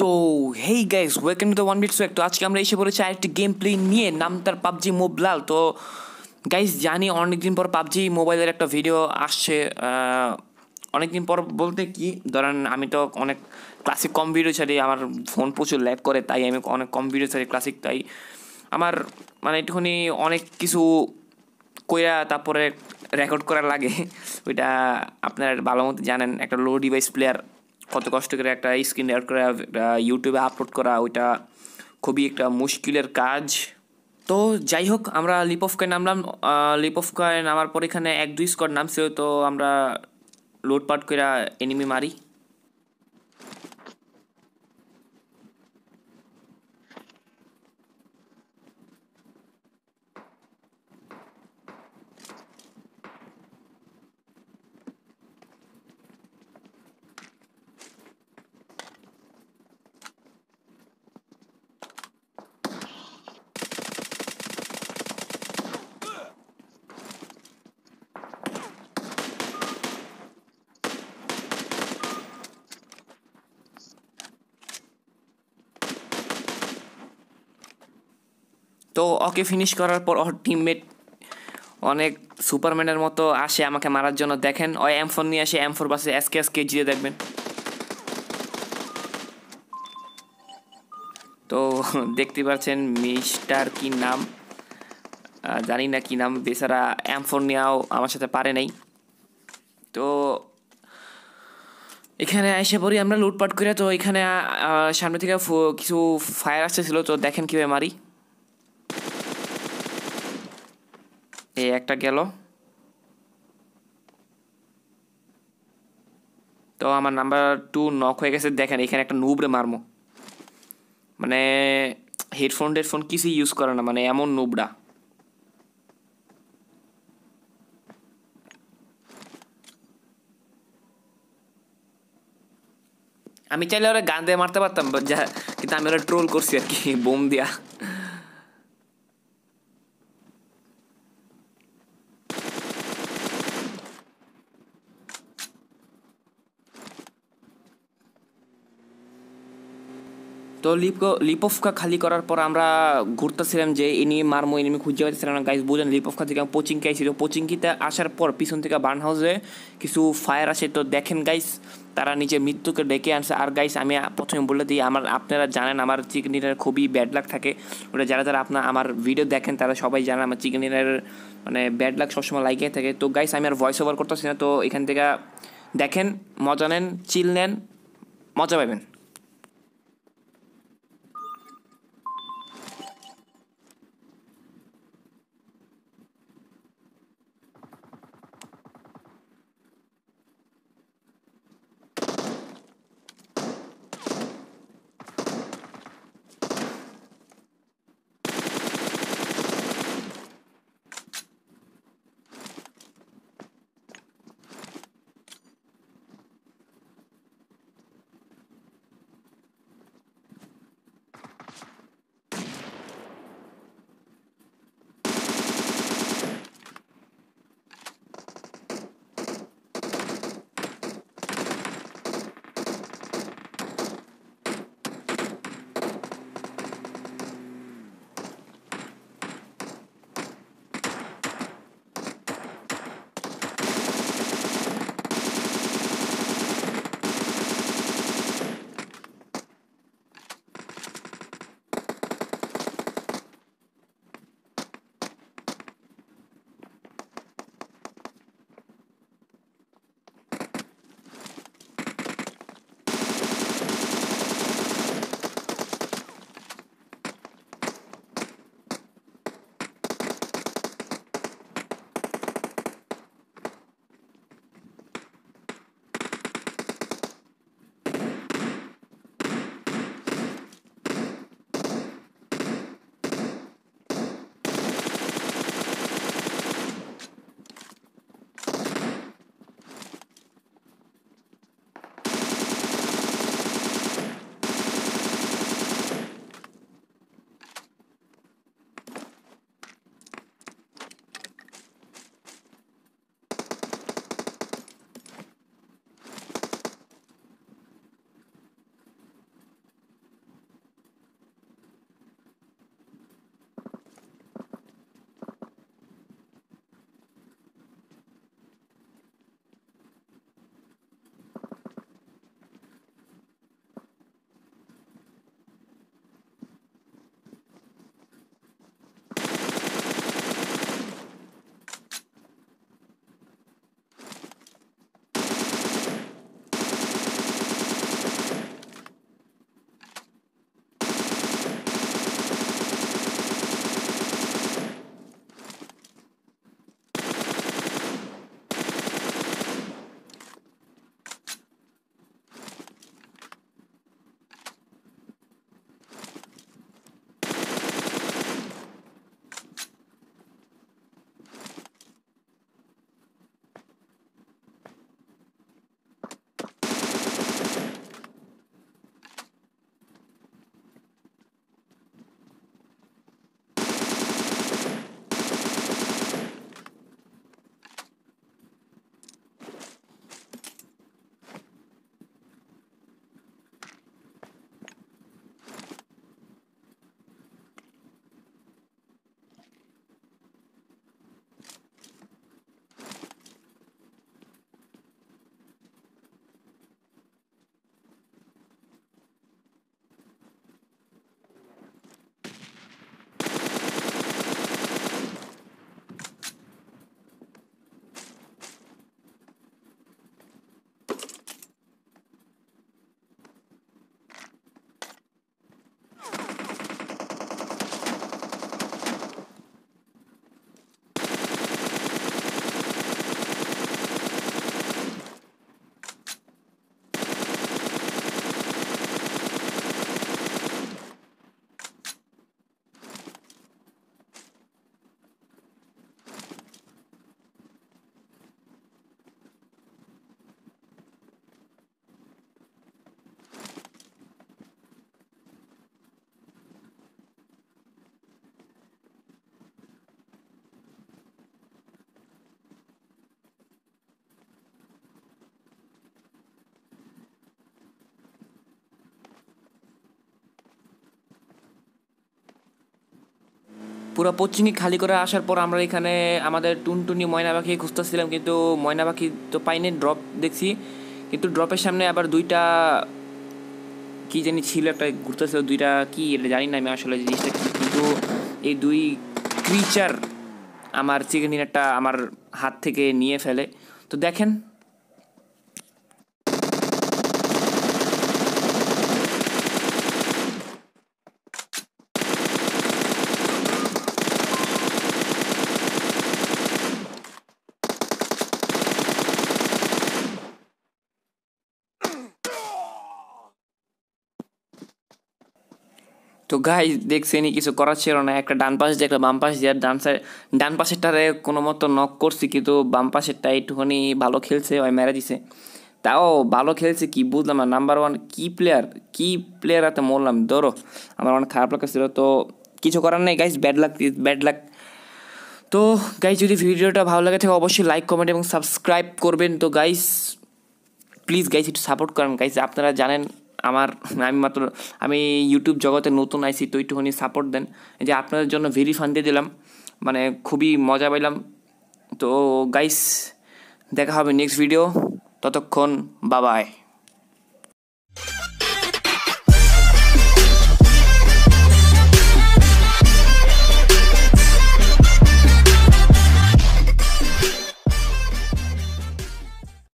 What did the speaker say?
তো hey guys welcome to the one beat তো আজকে আমরা এসে পড়েছি আরেকটি গেম প্লে নিয়ে নাম তার পাবজি মোবলাল তো গাইস জানি অনেকদিন পর পাবজি মোবাইলের একটা ভিডিও আসছে অনেকদিন পর বলতে কি ধরেন আমি তো অনেক ক্লাসিক কম ভিডিও ছাড়ি আমার ফোন প্রচুর ল্যাগ করে তাই আমি অনেক কম ভিডিও ছাড়ি ক্লাসিক তাই আমার মানে একটুখানি অনেক কিছু কইয়া তারপরে রেকর্ড করার লাগে ওইটা আপনারা ভালো মতো জানেন একটা লো ডিভাইস প্লেয়ার কত কষ্ট করে একটা স্ক্রিন রেকর্ড করা ইউটিউবে আপলোড করা ওইটা খুবই একটা মুশকিলের কাজ তো যাই হোক আমরা লিপ অফ কয়েন নামলাম লিপ অফ কয়েন নামার পর এখানে এক দুই স্কোয়াড নামছিল তো আমরা লোডপাট করে এনিমি মারি তো ওকে ফিনিশ করার পর ওর টিমমেট অনেক সুপারম্যানের মতো আসে আমাকে মারার জন্য দেখেন ওই এম ফোর নিয়ে আসে এম ফোর বাসে এসকে এসকে জিতে দেখবেন তো দেখতে পাচ্ছেন মিস্টার কি নাম জানি না কি নাম বেচারা এম ফোর নেওয়াও আমার সাথে পারে নাই তো এখানে এসে পড়ি আমরা লুটপাট করে তো এখানে সামনে থেকে কিছু ফায়ার আসতেছিল তো দেখেন কীভাবে মারি এ একটা গেল তো আমার নাম্বার 2 নক হয়ে গেছে দেখেন এখানে একটা নুবরে মারমু মানে হেডফোনের ফোন কিছু ইউজ করে না মানে এমন নুবড়া আমি চাইলেও ওর গন্ধে মারতে পারতাম কিন্তু আমি ওর ট্রোল করছি আর কি বম দিয়া তো লিপ লিপফকা খালি করার পর আমরা ঘুরতেছিলাম যে ইনি মারমো এনিমি খুঁজে পাইতেছিলাম না গাইজ বুঝেন লিপফকা থেকে কোচিংকে আইসি তো কোচিংকিতে আসার পর পিছন থেকে বার্ন হাউসে কিছু ফায়ার আসে তো দেখেন গাইস তারা নিজের মৃত্যুকে ডেকে আনছে আর গাইস আমি প্রথমে বলে দিই আমার আপনারা জানেন আমার চিকেন ডিনার খুবই ব্যাড লাক থাকে ওটা যারা যারা আপনার আমার ভিডিও দেখেন তারা সবাই জানেন আমার চিকেন ডিনার মানে ব্যাড লাক সবসময় লাইকে থাকে তো গাইস আমি আর ভয়েস ওভার করতেছি না তো এখান থেকে দেখেন মজা নেন চিল নেন মজা পাবেন পুরো পশ্চিমকে খালি করে আসার পর আমরা এখানে আমাদের টুনটুনি ময়না পাখি খুঁজতেছিলাম কিন্তু ময়না পাখি তো পাইনি ড্রপ দেখছি কিন্তু ড্রপের সামনে আবার দুইটা কী জানি ছিল একটা ঘুরতেছিল দুইটা কি এটা জানি না আমি আসলে জিনিসটা কিন্তু এই দুই ক্রিচার আমার চিকেন একটা আমার হাত থেকে নিয়ে ফেলে তো দেখেন তো গাই নি কিছু করার ছিল না একটা ডান পাশ দিয়ে একটা বাম পাশ দিয়ে ডান সাইড ডান পাশেরটারে কোনো মতো নক করছি কিন্তু বাম পাশেরটা একটুখানি ভালো খেলছে ওই মেরে দিছে তাও ভালো খেলছে কি বুঝলাম না নাম্বার ওয়ান কি প্লেয়ার কি প্লেয়ার এত মরলাম ধরো আমার অনেক খারাপ লাগছিল তো কিছু করার নেই guys bad luck bad luck তো গাইজ যদি ভিডিওটা ভালো লাগে থাকে অবশ্যই লাইক কমেন্ট এবং সাবস্ক্রাইব করবেন তো গাইজ প্লিজ গাইজ একটু সাপোর্ট করেন গাইজ আপনারা জানেন আমার আমি মাত্র আমি ইউটিউব জগতে নতুন আইসি তো একটুখানি সাপোর্ট দেন যে আপনাদের জন্য ভেরি ফান দিয়ে দিলাম মানে খুবই মজা পাইলাম তো গাইস দেখা হবে নেক্সট ভিডিও ততক্ষণ বাবায়